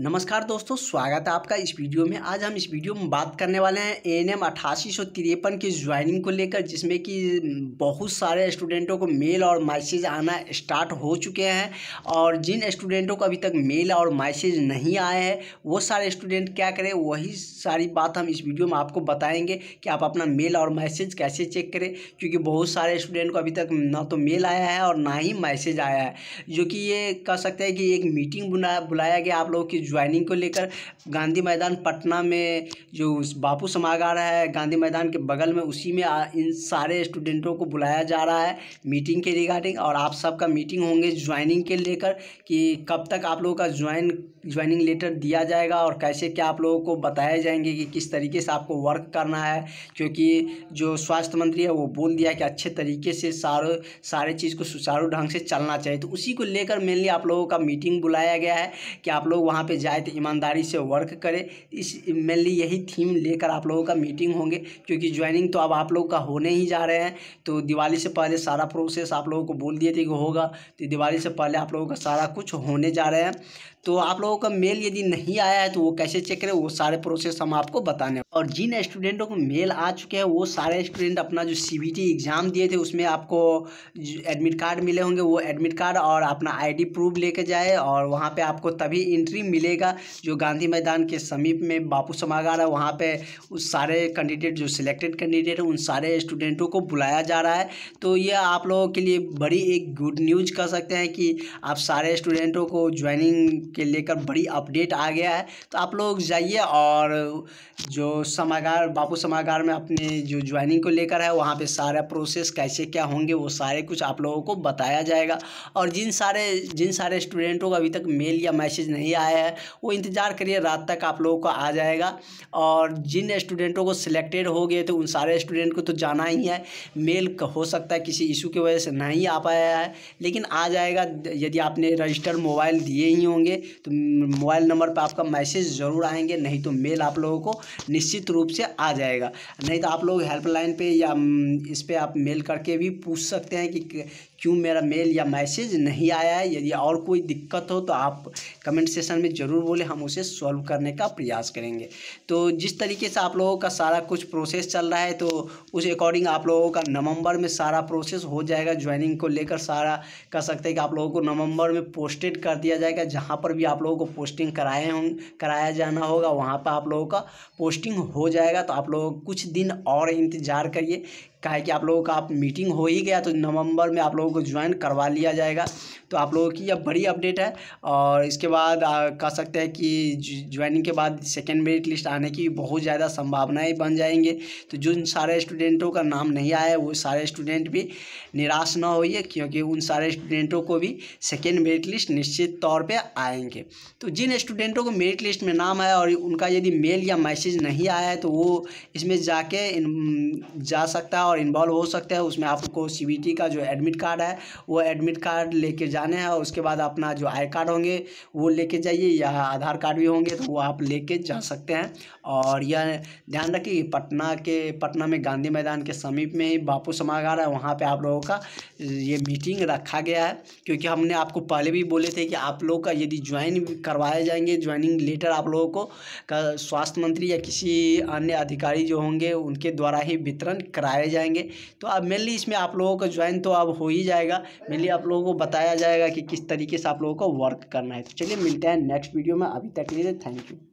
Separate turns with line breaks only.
नमस्कार दोस्तों स्वागत है आपका इस वीडियो में आज हम इस वीडियो में बात करने वाले हैं ए एन एम अठासी सौ तिरपन की ज्वाइनिंग को लेकर जिसमें कि बहुत सारे स्टूडेंटों को मेल और मैसेज आना स्टार्ट हो चुके हैं और जिन स्टूडेंटों को अभी तक मेल और मैसेज नहीं आए हैं वो सारे स्टूडेंट क्या करें वही सारी बात हम इस वीडियो में आपको बताएँगे कि आप अपना मेल और मैसेज कैसे चेक करें क्योंकि बहुत सारे स्टूडेंट को अभी तक ना तो मेल आया है और ना ही मैसेज आया है जो कि ये कह सकते हैं कि एक मीटिंग बुलाया गया आप लोगों की ज्वाइनिंग को लेकर गांधी मैदान पटना में जो बापू समागार है गांधी मैदान के बगल में उसी में इन सारे स्टूडेंटों को बुलाया जा रहा है मीटिंग के रिगार्डिंग और आप सबका मीटिंग होंगे ज्वाइनिंग के लेकर कि कब तक आप लोगों का ज्वाइन ज्वाइनिंग लेटर दिया जाएगा और कैसे क्या आप लोगों को बताए जाएंगे कि किस तरीके से आपको वर्क करना है क्योंकि जो स्वास्थ्य मंत्री है वो बोल दिया कि अच्छे तरीके से सारे सारे चीज़ को सुचारू ढंग से चलना चाहिए तो उसी को लेकर मेनली आप लोगों का मीटिंग बुलाया गया है कि आप लोग वहाँ पर पे जाए तो ईमानदारी से वर्क करे इस मेनली यही थीम लेकर आप लोगों का मीटिंग होंगे क्योंकि ज्वाइनिंग तो अब आप लोग का होने ही जा रहे हैं तो दिवाली से पहले सारा प्रोसेस आप लोगों को बोल दिए थे कि होगा तो दिवाली से पहले आप लोगों का सारा कुछ होने जा रहे हैं तो आप लोगों का मेल यदि नहीं आया है तो वो कैसे चेक करें वो सारे प्रोसेस हम आपको बताने और जिन स्टूडेंटों को मेल आ चुके हैं वो सारे स्टूडेंट अपना जो सी एग्ज़ाम दिए थे उसमें आपको एडमिट कार्ड मिले होंगे वो एडमिट कार्ड और अपना आईडी प्रूफ लेके जाए और वहाँ पे आपको तभी एंट्री मिलेगा जो गांधी मैदान के समीप में बापू समागार है वहाँ पर उस सारे कैंडिडेट जो सिलेक्टेड कैंडिडेट हैं उन सारे स्टूडेंटों को बुलाया जा रहा है तो ये आप लोगों के लिए बड़ी एक गुड न्यूज़ कह सकते हैं कि आप सारे स्टूडेंटों को ज्वाइनिंग के लेकर बड़ी अपडेट आ गया है तो आप लोग जाइए और जो समागार बापू समागार में अपने जो ज्वाइनिंग को लेकर है वहाँ पे सारा प्रोसेस कैसे क्या होंगे वो सारे कुछ आप लोगों को बताया जाएगा और जिन सारे जिन सारे स्टूडेंटों का अभी तक मेल या मैसेज नहीं आया है वो इंतज़ार करिए रात तक आप लोगों को आ जाएगा और जिन स्टूडेंटों को सिलेक्टेड हो गए तो उन सारे स्टूडेंट को तो जाना ही है मेल हो सकता है किसी इशू की वजह से नहीं आ पाया है लेकिन आ जाएगा यदि आपने रजिस्टर्ड मोबाइल दिए ही होंगे तो मोबाइल नंबर पर आपका मैसेज ज़रूर आएंगे नहीं तो मेल आप लोगों को निश्चित रूप से आ जाएगा नहीं तो आप लोग हेल्पलाइन पर या इस पर आप मेल करके भी पूछ सकते हैं कि क्यों मेरा मेल या मैसेज नहीं आया है यदि और कोई दिक्कत हो तो आप कमेंट सेशन में ज़रूर बोले हम उसे सॉल्व करने का प्रयास करेंगे तो जिस तरीके से आप लोगों का सारा कुछ प्रोसेस चल रहा है तो उस अकॉर्डिंग आप लोगों का नवंबर में सारा प्रोसेस हो जाएगा ज्वाइनिंग को लेकर सारा कह सकते हैं कि आप लोगों को नवंबर में पोस्टेड कर दिया जाएगा जहाँ पर पर भी आप लोगों को पोस्टिंग कराए कराया जाना होगा वहाँ पर आप लोगों का पोस्टिंग हो जाएगा तो आप लोग कुछ दिन और इंतज़ार करिए का है कि आप लोगों का आप मीटिंग हो ही गया तो नवंबर में आप लोगों को ज्वाइन करवा लिया जाएगा तो आप लोगों की यह बड़ी अपडेट है और इसके बाद कह सकते हैं कि ज्वाइनिंग के बाद सेकेंड मेरिट लिस्ट आने की बहुत ज़्यादा संभावनाएँ बन जाएंगे तो जिन सारे स्टूडेंटों का नाम नहीं आया वो सारे स्टूडेंट भी निराश ना होइए क्योंकि उन सारे स्टूडेंटों को भी सेकेंड मेरिट लिस्ट निश्चित तौर पर आएंगे तो जिन स्टूडेंटों को मेरिट लिस्ट में नाम आया और उनका यदि मेल या मैसेज नहीं आया है तो वो इसमें जाके जा सकता है और इन्वॉल्व हो सकते हैं उसमें आपको सी का जो एडमिट कार्ड है वो एडमिट कार्ड लेके जाने हैं और उसके बाद अपना जो आई कार्ड होंगे वो लेके जाइए या आधार कार्ड भी होंगे तो वो आप लेके जा सकते हैं और यह ध्यान रखिए पटना के पटना में गांधी मैदान के समीप में ही बापू समागार है वहाँ पर आप लोगों का ये मीटिंग रखा गया है क्योंकि हमने आपको पहले भी बोले थे कि आप लोग का यदि ज्वाइन करवाए जाएंगे ज्वाइनिंग लेटर आप लोगों को स्वास्थ्य मंत्री या किसी अन्य अधिकारी जो होंगे उनके द्वारा ही वितरण कराया जाए जाएंगे तो अब मेनली इसमें आप लोगों का ज्वाइन तो अब हो ही जाएगा मेनली आप लोगों को बताया जाएगा कि किस तरीके से आप लोगों को वर्क करना है तो चलिए मिलते हैं नेक्स्ट वीडियो में अभी तक के लिए थैंक यू